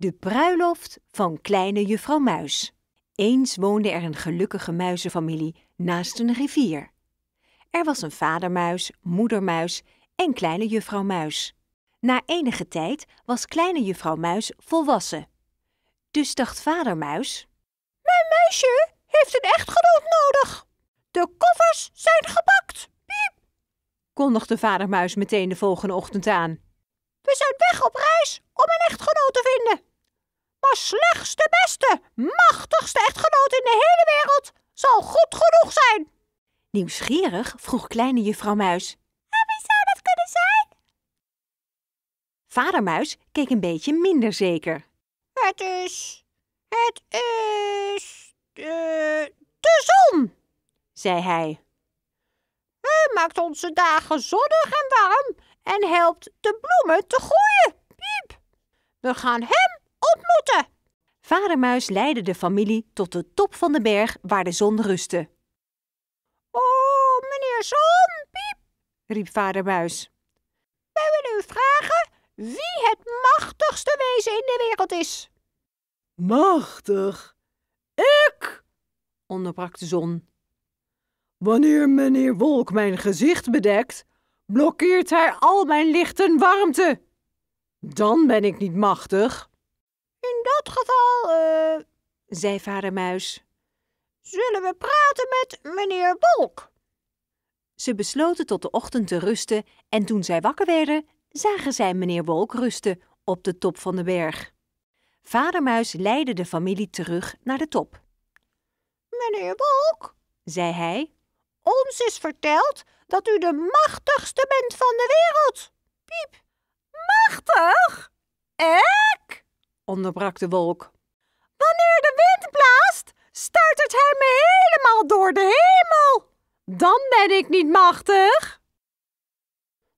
De bruiloft van kleine juffrouw Muis. Eens woonde er een gelukkige muizenfamilie naast een rivier. Er was een vadermuis, moedermuis en kleine juffrouw Muis. Na enige tijd was kleine juffrouw Muis volwassen. Dus dacht vadermuis... Mijn meisje heeft een echtgenoot nodig. De koffers zijn gebakt. Piep, kondigde vadermuis meteen de volgende ochtend aan. We zijn weg op reis om een echtgenoot te vinden. Maar slechtste beste, machtigste echtgenoot in de hele wereld zal goed genoeg zijn. Nieuwsgierig vroeg kleine juffrouw Muis. En wie zou dat kunnen zijn? Vader Muis keek een beetje minder zeker. Het is... het is... de, de zon, zei hij. Hij maakt onze dagen zonnig en warm en helpt de bloemen te groeien, piep. We gaan hem Vadermuis leidde de familie tot de top van de berg waar de zon rustte. Oh, meneer Zon, piep, riep vadermuis. Wij willen u vragen wie het machtigste wezen in de wereld is. Machtig? Ik? onderbrak de zon. Wanneer meneer Wolk mijn gezicht bedekt, blokkeert hij al mijn licht en warmte. Dan ben ik niet machtig. In dat geval, eh, zei vader Muis, zullen we praten met meneer Wolk. Ze besloten tot de ochtend te rusten en toen zij wakker werden, zagen zij meneer Wolk rusten op de top van de berg. Vader Muis leidde de familie terug naar de top. Meneer Wolk, zei hij, ons is verteld dat u de machtigste bent van de wereld. Piep, onderbrak de wolk. Wanneer de wind blaast, start hij me helemaal door de hemel. Dan ben ik niet machtig.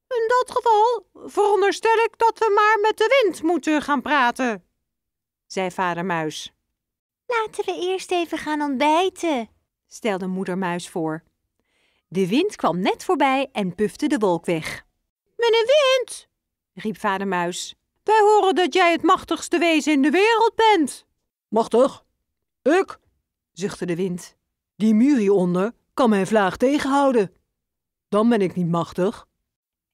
In dat geval veronderstel ik dat we maar met de wind moeten gaan praten, zei vader Muis. Laten we eerst even gaan ontbijten, stelde moeder Muis voor. De wind kwam net voorbij en pufte de wolk weg. Meneer Wind, riep vader Muis. Wij horen dat jij het machtigste wezen in de wereld bent. Machtig? Ik? zuchtte de wind. Die muur hieronder kan mijn vlaag tegenhouden. Dan ben ik niet machtig.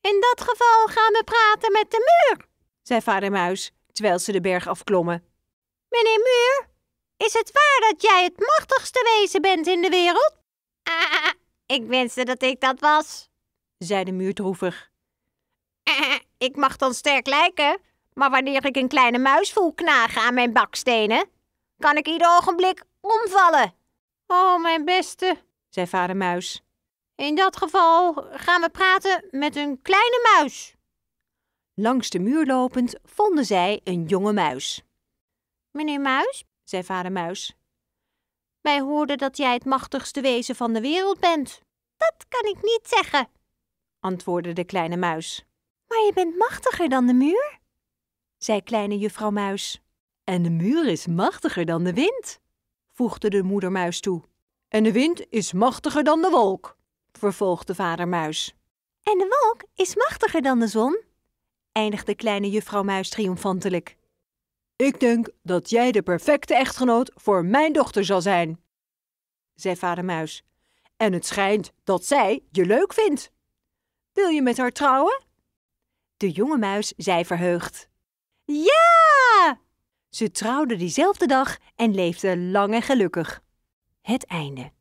In dat geval gaan we praten met de muur, zei vader Muis, terwijl ze de berg afklommen. Meneer Muur, is het waar dat jij het machtigste wezen bent in de wereld? Ah, ik wenste dat ik dat was, zei de muur droevig. Ah, ik mag dan sterk lijken, maar wanneer ik een kleine muis voel knagen aan mijn bakstenen, kan ik ieder ogenblik omvallen. Oh, mijn beste, zei vader Muis. In dat geval gaan we praten met een kleine muis. Langs de muur lopend vonden zij een jonge muis. Meneer Muis, zei vader Muis, wij hoorden dat jij het machtigste wezen van de wereld bent. Dat kan ik niet zeggen, antwoordde de kleine muis. Maar je bent machtiger dan de muur? zei kleine juffrouw Muis. En de muur is machtiger dan de wind, voegde de moeder Muis toe. En de wind is machtiger dan de wolk, vervolgde vader Muis. En de wolk is machtiger dan de zon, eindigde kleine juffrouw Muis triomfantelijk. Ik denk dat jij de perfecte echtgenoot voor mijn dochter zal zijn, zei vader Muis. En het schijnt dat zij je leuk vindt. Wil je met haar trouwen? De jonge muis zei verheugd. Ja! Ze trouwden diezelfde dag en leefden lang en gelukkig. Het einde.